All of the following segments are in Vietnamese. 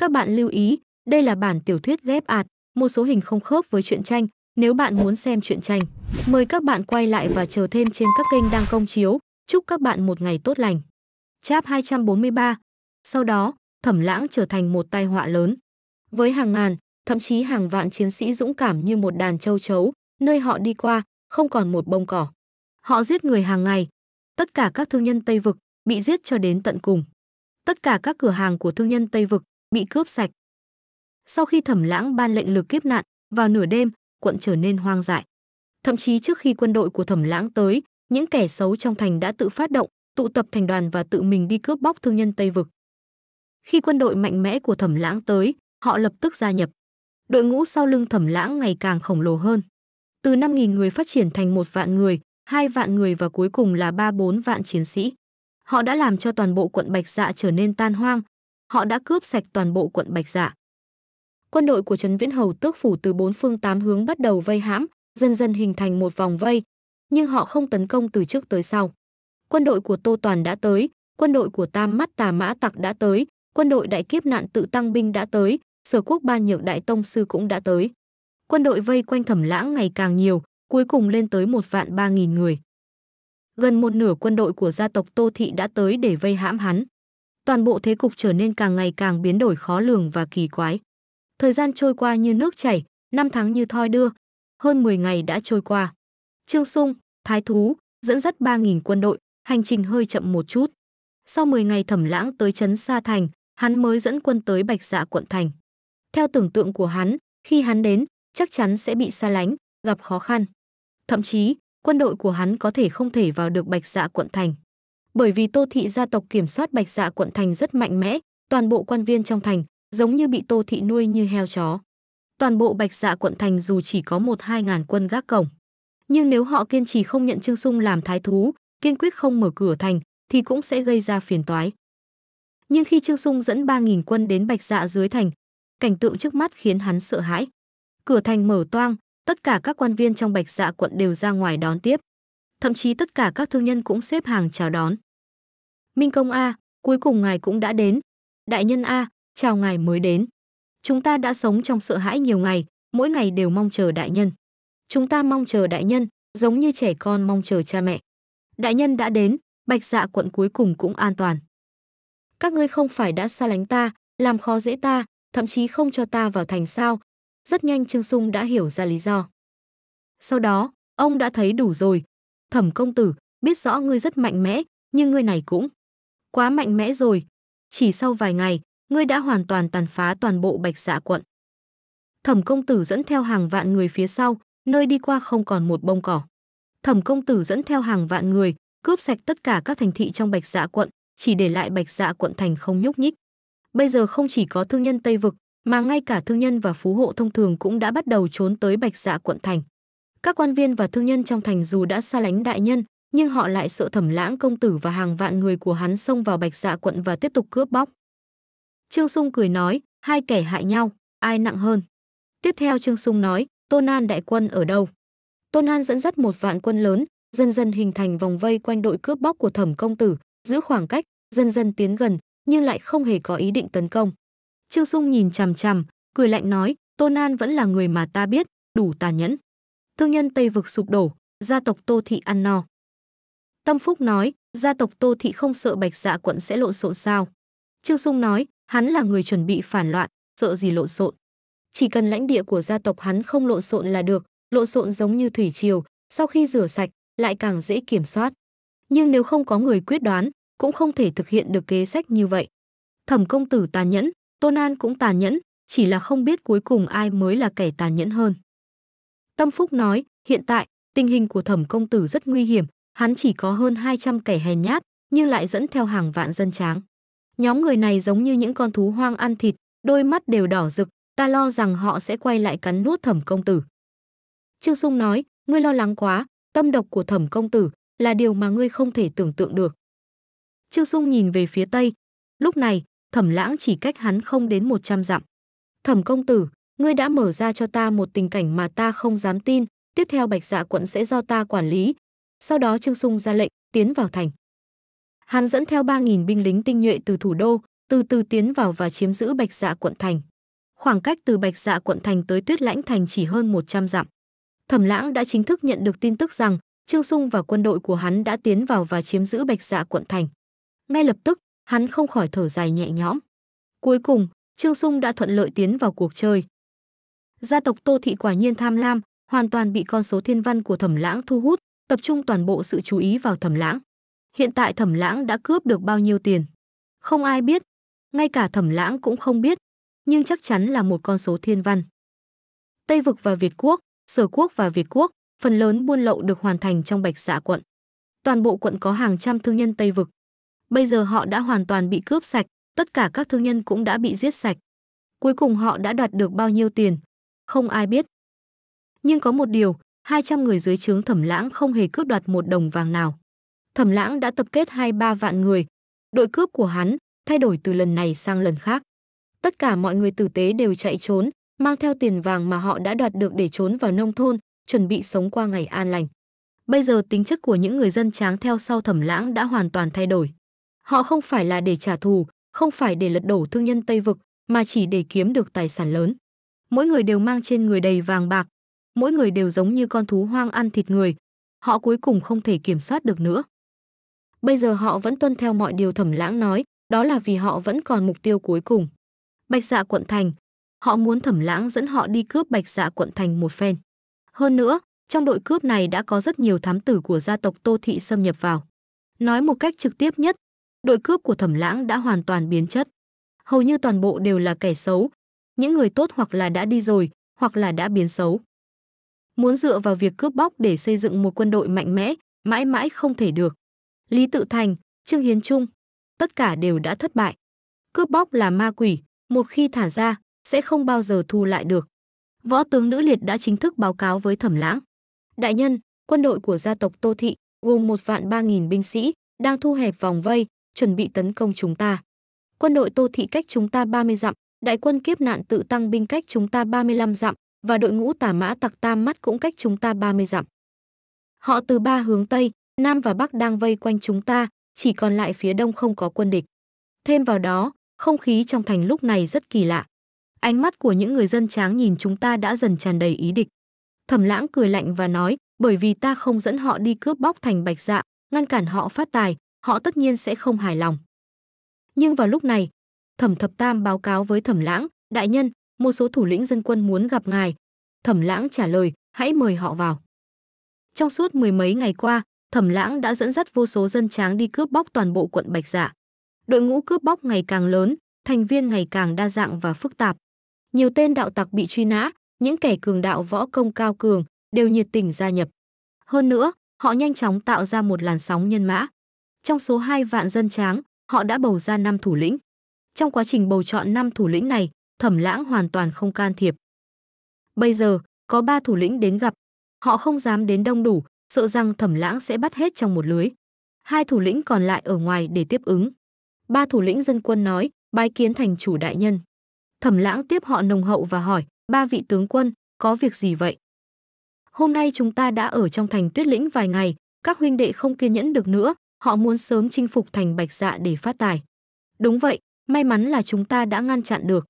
Các bạn lưu ý, đây là bản tiểu thuyết ghép ạt, một số hình không khớp với truyện tranh. Nếu bạn muốn xem truyện tranh, mời các bạn quay lại và chờ thêm trên các kênh đang công chiếu. Chúc các bạn một ngày tốt lành. Chap 243 Sau đó, Thẩm Lãng trở thành một tai họa lớn. Với hàng ngàn, thậm chí hàng vạn chiến sĩ dũng cảm như một đàn châu chấu, nơi họ đi qua, không còn một bông cỏ. Họ giết người hàng ngày. Tất cả các thương nhân Tây Vực bị giết cho đến tận cùng. Tất cả các cửa hàng của thương nhân Tây Vực bị cướp sạch. Sau khi Thẩm Lãng ban lệnh lực kiếp nạn, vào nửa đêm, quận trở nên hoang dại. Thậm chí trước khi quân đội của Thẩm Lãng tới, những kẻ xấu trong thành đã tự phát động, tụ tập thành đoàn và tự mình đi cướp bóc thương nhân Tây vực. Khi quân đội mạnh mẽ của Thẩm Lãng tới, họ lập tức gia nhập. Đội ngũ sau lưng Thẩm Lãng ngày càng khổng lồ hơn. Từ 5.000 người phát triển thành một vạn người, hai vạn người và cuối cùng là ba bốn vạn chiến sĩ. Họ đã làm cho toàn bộ quận Bạch Dạ trở nên tan hoang, họ đã cướp sạch toàn bộ quận Bạch Dạ. Quân đội của Trấn Viễn Hầu tước phủ từ bốn phương tám hướng bắt đầu vây hãm, dần dần hình thành một vòng vây, nhưng họ không tấn công từ trước tới sau. Quân đội của Tô Toàn đã tới, quân đội của Tam Mắt Tà Mã Tặc đã tới, quân đội đại kiếp nạn tự tăng binh đã tới, Sở Quốc Ban Nhược Đại Tông Sư cũng đã tới. Quân đội vây quanh thẩm lãng ngày càng nhiều, cuối cùng lên tới một vạn ba nghìn người. Gần một nửa quân đội của gia tộc Tô Thị đã tới để vây hãm hắn toàn bộ thế cục trở nên càng ngày càng biến đổi khó lường và kỳ quái. Thời gian trôi qua như nước chảy, năm tháng như thoi đưa, hơn 10 ngày đã trôi qua. Trương Sung, Thái Thú, dẫn dắt 3.000 quân đội, hành trình hơi chậm một chút. Sau 10 ngày thẩm lãng tới trấn Sa Thành, hắn mới dẫn quân tới Bạch Dạ quận Thành. Theo tưởng tượng của hắn, khi hắn đến, chắc chắn sẽ bị xa lánh, gặp khó khăn. Thậm chí, quân đội của hắn có thể không thể vào được Bạch Dạ quận Thành bởi vì Tô thị gia tộc kiểm soát Bạch Dạ quận thành rất mạnh mẽ, toàn bộ quan viên trong thành giống như bị Tô thị nuôi như heo chó. Toàn bộ Bạch Dạ quận thành dù chỉ có một hai ngàn quân gác cổng, nhưng nếu họ kiên trì không nhận Trương Sung làm thái thú, kiên quyết không mở cửa thành thì cũng sẽ gây ra phiền toái. Nhưng khi Trương Sung dẫn 3000 quân đến Bạch Dạ dưới thành, cảnh tượng trước mắt khiến hắn sợ hãi. Cửa thành mở toang, tất cả các quan viên trong Bạch Dạ quận đều ra ngoài đón tiếp. Thậm chí tất cả các thương nhân cũng xếp hàng chào đón. Minh công a, cuối cùng ngài cũng đã đến. Đại nhân a, chào ngài mới đến. Chúng ta đã sống trong sợ hãi nhiều ngày, mỗi ngày đều mong chờ đại nhân. Chúng ta mong chờ đại nhân, giống như trẻ con mong chờ cha mẹ. Đại nhân đã đến, Bạch Dạ quận cuối cùng cũng an toàn. Các ngươi không phải đã xa lánh ta, làm khó dễ ta, thậm chí không cho ta vào thành sao? Rất nhanh Trương Sung đã hiểu ra lý do. Sau đó, ông đã thấy đủ rồi. Thẩm công tử, biết rõ ngươi rất mạnh mẽ, nhưng ngươi này cũng Quá mạnh mẽ rồi. Chỉ sau vài ngày, ngươi đã hoàn toàn tàn phá toàn bộ bạch dạ quận. Thẩm công tử dẫn theo hàng vạn người phía sau, nơi đi qua không còn một bông cỏ. Thẩm công tử dẫn theo hàng vạn người, cướp sạch tất cả các thành thị trong bạch dạ quận, chỉ để lại bạch dạ quận thành không nhúc nhích. Bây giờ không chỉ có thương nhân Tây Vực, mà ngay cả thương nhân và phú hộ thông thường cũng đã bắt đầu trốn tới bạch dạ quận thành. Các quan viên và thương nhân trong thành dù đã xa lánh đại nhân, nhưng họ lại sợ thẩm lãng công tử và hàng vạn người của hắn xông vào bạch dạ quận và tiếp tục cướp bóc. Trương Sung cười nói, hai kẻ hại nhau, ai nặng hơn. Tiếp theo Trương Sung nói, Tôn An đại quân ở đâu? Tôn An dẫn dắt một vạn quân lớn, dần dần hình thành vòng vây quanh đội cướp bóc của thẩm công tử, giữ khoảng cách, dần dần tiến gần, nhưng lại không hề có ý định tấn công. Trương Sung nhìn chằm chằm, cười lạnh nói, Tôn An vẫn là người mà ta biết, đủ tàn nhẫn. Thương nhân Tây vực sụp đổ, gia tộc Tô Thị ăn no. Tâm Phúc nói, gia tộc Tô Thị không sợ Bạch Dạ quận sẽ lộn xộn sao? Trương Sung nói, hắn là người chuẩn bị phản loạn, sợ gì lộn xộn. Chỉ cần lãnh địa của gia tộc hắn không lộn xộn là được, lộn xộn giống như thủy triều, sau khi rửa sạch lại càng dễ kiểm soát. Nhưng nếu không có người quyết đoán, cũng không thể thực hiện được kế sách như vậy. Thẩm công tử tàn nhẫn, Tôn An cũng tàn nhẫn, chỉ là không biết cuối cùng ai mới là kẻ tàn nhẫn hơn. Tâm Phúc nói, hiện tại, tình hình của thẩm công tử rất nguy hiểm, hắn chỉ có hơn 200 kẻ hèn nhát, nhưng lại dẫn theo hàng vạn dân tráng. Nhóm người này giống như những con thú hoang ăn thịt, đôi mắt đều đỏ rực, ta lo rằng họ sẽ quay lại cắn nuốt thẩm công tử. Trương Sung nói, ngươi lo lắng quá, tâm độc của thẩm công tử là điều mà ngươi không thể tưởng tượng được. Trương Sung nhìn về phía tây, lúc này thẩm lãng chỉ cách hắn không đến 100 dặm. Thẩm công tử, ngươi đã mở ra cho ta một tình cảnh mà ta không dám tin, tiếp theo bạch dạ quận sẽ do ta quản lý, sau đó Trương Sung ra lệnh tiến vào thành. Hắn dẫn theo 3.000 binh lính tinh nhuệ từ thủ đô, từ từ tiến vào và chiếm giữ Bạch Dạ quận thành. Khoảng cách từ Bạch Dạ quận thành tới Tuyết Lãnh thành chỉ hơn 100 dặm. Thẩm Lãng đã chính thức nhận được tin tức rằng Trương Sung và quân đội của hắn đã tiến vào và chiếm giữ Bạch Dạ quận thành. Ngay lập tức, hắn không khỏi thở dài nhẹ nhõm. Cuối cùng, Trương Sung đã thuận lợi tiến vào cuộc chơi. Gia tộc Tô Thị quả nhiên tham lam, hoàn toàn bị con số thiên văn của Thẩm Lãng thu hút, tập trung toàn bộ sự chú ý vào Thẩm Lãng. Hiện tại Thẩm Lãng đã cướp được bao nhiêu tiền? Không ai biết, ngay cả Thẩm Lãng cũng không biết, nhưng chắc chắn là một con số thiên văn. Tây vực và Việt quốc, Sở quốc và Việt quốc, phần lớn buôn lậu được hoàn thành trong Bạch Dạ quận. Toàn bộ quận có hàng trăm thương nhân Tây vực. Bây giờ họ đã hoàn toàn bị cướp sạch, tất cả các thương nhân cũng đã bị giết sạch. Cuối cùng họ đã đoạt được bao nhiêu tiền, không ai biết. Nhưng có một điều, 200 người dưới trướng Thẩm Lãng không hề cướp đoạt một đồng vàng nào. Thẩm Lãng đã tập kết 2-3 vạn người. Đội cướp của hắn thay đổi từ lần này sang lần khác. Tất cả mọi người tử tế đều chạy trốn, mang theo tiền vàng mà họ đã đoạt được để trốn vào nông thôn, chuẩn bị sống qua ngày an lành. Bây giờ tính chất của những người dân tráng theo sau Thẩm Lãng đã hoàn toàn thay đổi. Họ không phải là để trả thù, không phải để lật đổ thương nhân Tây vực, mà chỉ để kiếm được tài sản lớn. Mỗi người đều mang trên người đầy vàng bạc, mỗi người đều giống như con thú hoang ăn thịt người, họ cuối cùng không thể kiểm soát được nữa. Bây giờ họ vẫn tuân theo mọi điều thẩm lãng nói, đó là vì họ vẫn còn mục tiêu cuối cùng. Bạch dạ quận thành, họ muốn thẩm lãng dẫn họ đi cướp bạch dạ quận thành một phen. Hơn nữa, trong đội cướp này đã có rất nhiều thám tử của gia tộc Tô Thị xâm nhập vào. Nói một cách trực tiếp nhất, đội cướp của thẩm lãng đã hoàn toàn biến chất. Hầu như toàn bộ đều là kẻ xấu, những người tốt hoặc là đã đi rồi, hoặc là đã biến xấu muốn dựa vào việc cướp bóc để xây dựng một quân đội mạnh mẽ, mãi mãi không thể được. Lý Tự Thành, Trương Hiến Trung, tất cả đều đã thất bại. Cướp bóc là ma quỷ, một khi thả ra, sẽ không bao giờ thu lại được. Võ tướng nữ liệt đã chính thức báo cáo với thẩm lãng. Đại nhân, quân đội của gia tộc Tô Thị gồm một vạn ba nghìn binh sĩ, đang thu hẹp vòng vây, chuẩn bị tấn công chúng ta. Quân đội Tô Thị cách chúng ta 30 dặm, đại quân kiếp nạn tự tăng binh cách chúng ta 35 dặm, và đội ngũ tà mã tặc tam mắt cũng cách chúng ta 30 dặm. Họ từ ba hướng Tây, Nam và Bắc đang vây quanh chúng ta, chỉ còn lại phía Đông không có quân địch. Thêm vào đó, không khí trong thành lúc này rất kỳ lạ. Ánh mắt của những người dân tráng nhìn chúng ta đã dần tràn đầy ý địch. Thẩm lãng cười lạnh và nói, bởi vì ta không dẫn họ đi cướp bóc thành bạch dạ, ngăn cản họ phát tài, họ tất nhiên sẽ không hài lòng. Nhưng vào lúc này, thẩm thập tam báo cáo với thẩm lãng, đại nhân, một số thủ lĩnh dân quân muốn gặp ngài thẩm lãng trả lời hãy mời họ vào trong suốt mười mấy ngày qua thẩm lãng đã dẫn dắt vô số dân tráng đi cướp bóc toàn bộ quận bạch dạ đội ngũ cướp bóc ngày càng lớn thành viên ngày càng đa dạng và phức tạp nhiều tên đạo tặc bị truy nã những kẻ cường đạo võ công cao cường đều nhiệt tình gia nhập hơn nữa họ nhanh chóng tạo ra một làn sóng nhân mã trong số hai vạn dân tráng họ đã bầu ra năm thủ lĩnh trong quá trình bầu chọn năm thủ lĩnh này thẩm lãng hoàn toàn không can thiệp. Bây giờ, có ba thủ lĩnh đến gặp, họ không dám đến đông đủ, sợ rằng thẩm lãng sẽ bắt hết trong một lưới. Hai thủ lĩnh còn lại ở ngoài để tiếp ứng. Ba thủ lĩnh dân quân nói, bái kiến thành chủ đại nhân. Thẩm lãng tiếp họ nồng hậu và hỏi, ba vị tướng quân, có việc gì vậy? Hôm nay chúng ta đã ở trong thành tuyết lĩnh vài ngày, các huynh đệ không kiên nhẫn được nữa, họ muốn sớm chinh phục thành bạch dạ để phát tài. Đúng vậy, may mắn là chúng ta đã ngăn chặn được.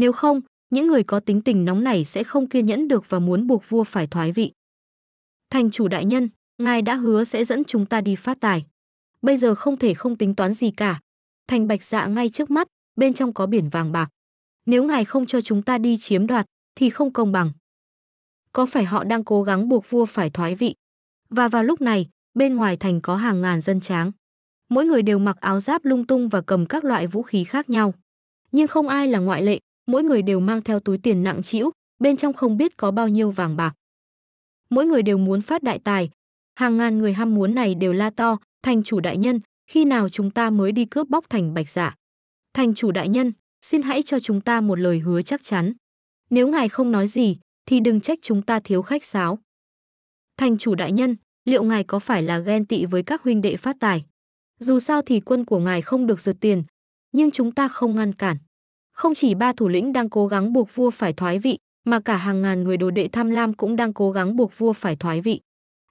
Nếu không, những người có tính tình nóng này sẽ không kiên nhẫn được và muốn buộc vua phải thoái vị. Thành chủ đại nhân, ngài đã hứa sẽ dẫn chúng ta đi phát tài. Bây giờ không thể không tính toán gì cả. Thành bạch dạ ngay trước mắt, bên trong có biển vàng bạc. Nếu ngài không cho chúng ta đi chiếm đoạt, thì không công bằng. Có phải họ đang cố gắng buộc vua phải thoái vị? Và vào lúc này, bên ngoài thành có hàng ngàn dân tráng. Mỗi người đều mặc áo giáp lung tung và cầm các loại vũ khí khác nhau. Nhưng không ai là ngoại lệ, mỗi người đều mang theo túi tiền nặng trĩu, bên trong không biết có bao nhiêu vàng bạc. Mỗi người đều muốn phát đại tài, hàng ngàn người ham muốn này đều la to, thành chủ đại nhân, khi nào chúng ta mới đi cướp bóc thành bạch dạ? Thành chủ đại nhân, xin hãy cho chúng ta một lời hứa chắc chắn. Nếu ngài không nói gì, thì đừng trách chúng ta thiếu khách sáo. Thành chủ đại nhân, liệu ngài có phải là ghen tị với các huynh đệ phát tài? Dù sao thì quân của ngài không được giật tiền, nhưng chúng ta không ngăn cản. Không chỉ ba thủ lĩnh đang cố gắng buộc vua phải thoái vị, mà cả hàng ngàn người đồ đệ tham lam cũng đang cố gắng buộc vua phải thoái vị.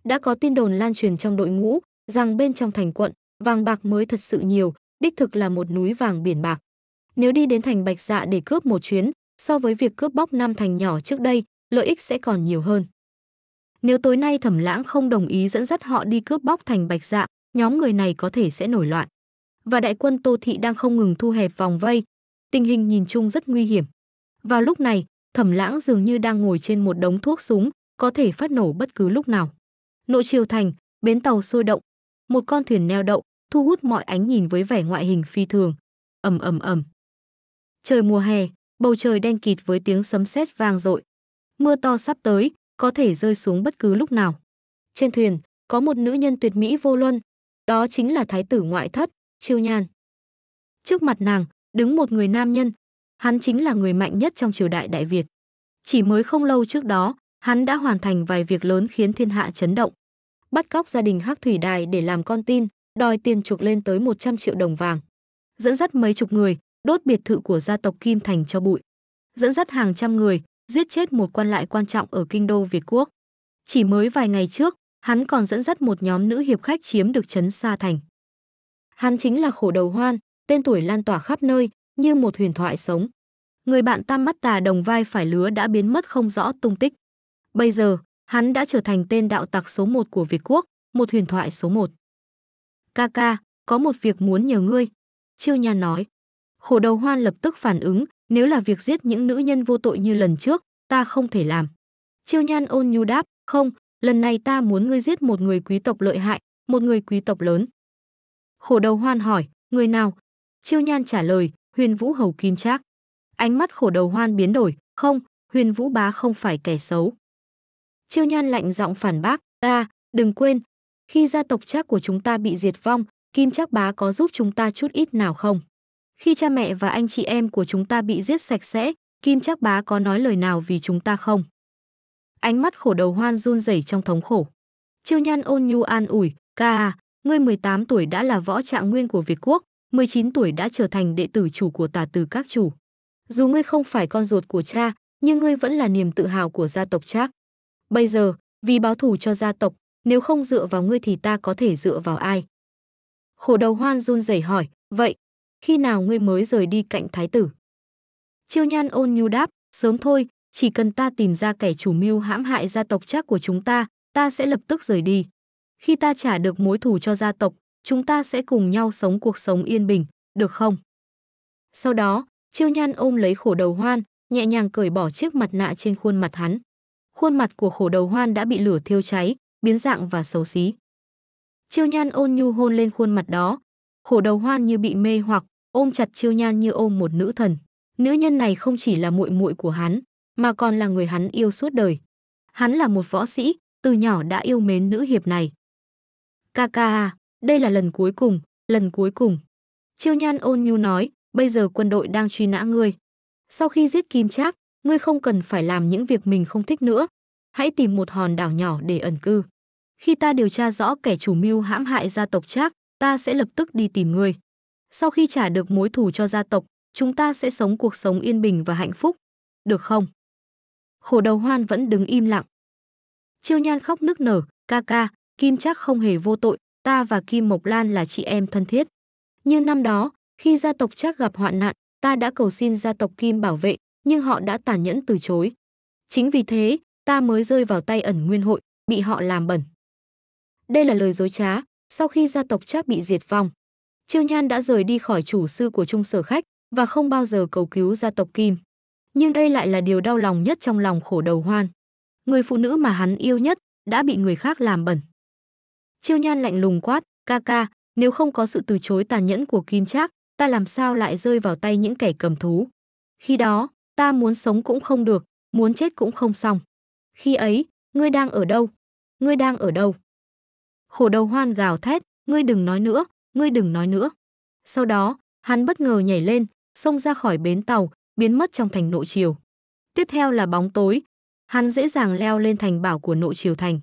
Đã có tin đồn lan truyền trong đội ngũ rằng bên trong thành quận, vàng bạc mới thật sự nhiều, đích thực là một núi vàng biển bạc. Nếu đi đến thành Bạch Dạ để cướp một chuyến, so với việc cướp bóc năm thành nhỏ trước đây, lợi ích sẽ còn nhiều hơn. Nếu tối nay Thẩm Lãng không đồng ý dẫn dắt họ đi cướp bóc thành Bạch Dạ, nhóm người này có thể sẽ nổi loạn. Và đại quân Tô Thị đang không ngừng thu hẹp vòng vây, Tình hình nhìn chung rất nguy hiểm. Vào lúc này, Thẩm Lãng dường như đang ngồi trên một đống thuốc súng, có thể phát nổ bất cứ lúc nào. Nội triều thành, bến tàu sôi động, một con thuyền neo đậu, thu hút mọi ánh nhìn với vẻ ngoại hình phi thường. Ầm ầm ầm. Trời mùa hè, bầu trời đen kịt với tiếng sấm sét vang dội. Mưa to sắp tới, có thể rơi xuống bất cứ lúc nào. Trên thuyền, có một nữ nhân tuyệt mỹ vô luân, đó chính là thái tử ngoại thất, Chiêu Nhan. Trước mặt nàng, đứng một người nam nhân. Hắn chính là người mạnh nhất trong triều đại Đại Việt. Chỉ mới không lâu trước đó, hắn đã hoàn thành vài việc lớn khiến thiên hạ chấn động. Bắt cóc gia đình Hắc Thủy Đài để làm con tin, đòi tiền chuộc lên tới 100 triệu đồng vàng. Dẫn dắt mấy chục người, đốt biệt thự của gia tộc Kim Thành cho bụi. Dẫn dắt hàng trăm người, giết chết một quan lại quan trọng ở kinh đô Việt Quốc. Chỉ mới vài ngày trước, hắn còn dẫn dắt một nhóm nữ hiệp khách chiếm được trấn Sa Thành. Hắn chính là khổ đầu hoan, tên tuổi lan tỏa khắp nơi, như một huyền thoại sống. Người bạn tam mắt tà đồng vai phải lứa đã biến mất không rõ tung tích. Bây giờ, hắn đã trở thành tên đạo tặc số một của Việt Quốc, một huyền thoại số một. Kaka có một việc muốn nhờ ngươi. Chiêu Nhan nói. Khổ đầu hoan lập tức phản ứng, nếu là việc giết những nữ nhân vô tội như lần trước, ta không thể làm. Chiêu Nhan ôn nhu đáp, không, lần này ta muốn ngươi giết một người quý tộc lợi hại, một người quý tộc lớn. Khổ đầu hoan hỏi, người nào, Chiêu Nhan trả lời, Huyền Vũ Hầu Kim Trác. Ánh mắt khổ đầu hoan biến đổi, không, Huyền Vũ Bá không phải kẻ xấu. Chiêu Nhan lạnh giọng phản bác, ta, đừng quên, khi gia tộc Trác của chúng ta bị diệt vong, Kim Trác Bá có giúp chúng ta chút ít nào không? Khi cha mẹ và anh chị em của chúng ta bị giết sạch sẽ, Kim Trác Bá có nói lời nào vì chúng ta không? Ánh mắt khổ đầu hoan run rẩy trong thống khổ. Chiêu Nhan ôn nhu an ủi, ca à, ngươi 18 tuổi đã là võ trạng nguyên của Việt Quốc, 19 tuổi đã trở thành đệ tử chủ của tà từ các chủ. Dù ngươi không phải con ruột của cha, nhưng ngươi vẫn là niềm tự hào của gia tộc Trác. Bây giờ, vì báo thù cho gia tộc, nếu không dựa vào ngươi thì ta có thể dựa vào ai? Khổ đầu hoan run rẩy hỏi, vậy, khi nào ngươi mới rời đi cạnh thái tử? Chiêu nhan ôn nhu đáp, sớm thôi, chỉ cần ta tìm ra kẻ chủ mưu hãm hại gia tộc Trác của chúng ta, ta sẽ lập tức rời đi. Khi ta trả được mối thù cho gia tộc, chúng ta sẽ cùng nhau sống cuộc sống yên bình, được không? Sau đó, Chiêu Nhan ôm lấy khổ đầu hoan, nhẹ nhàng cởi bỏ chiếc mặt nạ trên khuôn mặt hắn. Khuôn mặt của khổ đầu hoan đã bị lửa thiêu cháy, biến dạng và xấu xí. Chiêu Nhan ôn nhu hôn lên khuôn mặt đó, khổ đầu hoan như bị mê hoặc, ôm chặt Chiêu Nhan như ôm một nữ thần. Nữ nhân này không chỉ là muội muội của hắn, mà còn là người hắn yêu suốt đời. Hắn là một võ sĩ, từ nhỏ đã yêu mến nữ hiệp này. Kaka, đây là lần cuối cùng, lần cuối cùng. Chiêu Nhan ôn nhu nói, bây giờ quân đội đang truy nã ngươi. Sau khi giết Kim Trác, ngươi không cần phải làm những việc mình không thích nữa. Hãy tìm một hòn đảo nhỏ để ẩn cư. Khi ta điều tra rõ kẻ chủ mưu hãm hại gia tộc Trác, ta sẽ lập tức đi tìm ngươi. Sau khi trả được mối thù cho gia tộc, chúng ta sẽ sống cuộc sống yên bình và hạnh phúc. Được không? Khổ đầu hoan vẫn đứng im lặng. Chiêu nhan khóc nức nở, ca ca, Kim Trác không hề vô tội, ta và Kim Mộc Lan là chị em thân thiết. Như năm đó, khi gia tộc Trác gặp hoạn nạn, ta đã cầu xin gia tộc Kim bảo vệ, nhưng họ đã tàn nhẫn từ chối. Chính vì thế, ta mới rơi vào tay ẩn nguyên hội, bị họ làm bẩn. Đây là lời dối trá, sau khi gia tộc Trác bị diệt vong. Triêu Nhan đã rời đi khỏi chủ sư của Trung Sở Khách và không bao giờ cầu cứu gia tộc Kim. Nhưng đây lại là điều đau lòng nhất trong lòng khổ đầu hoan. Người phụ nữ mà hắn yêu nhất đã bị người khác làm bẩn. Chiêu Nhan lạnh lùng quát, ca ca, nếu không có sự từ chối tàn nhẫn của Kim Trác, ta làm sao lại rơi vào tay những kẻ cầm thú. Khi đó, ta muốn sống cũng không được, muốn chết cũng không xong. Khi ấy, ngươi đang ở đâu? Ngươi đang ở đâu? Khổ đầu hoan gào thét, ngươi đừng nói nữa, ngươi đừng nói nữa. Sau đó, hắn bất ngờ nhảy lên, xông ra khỏi bến tàu, biến mất trong thành nội triều. Tiếp theo là bóng tối, hắn dễ dàng leo lên thành bảo của nội triều thành.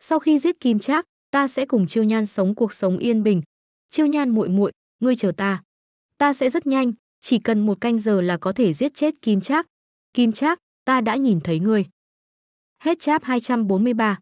Sau khi giết Kim Trác, ta sẽ cùng Chiêu Nhan sống cuộc sống yên bình. Chiêu Nhan muội muội, ngươi chờ ta. Ta sẽ rất nhanh, chỉ cần một canh giờ là có thể giết chết Kim Trác. Kim Trác, ta đã nhìn thấy ngươi. Hết cháp 243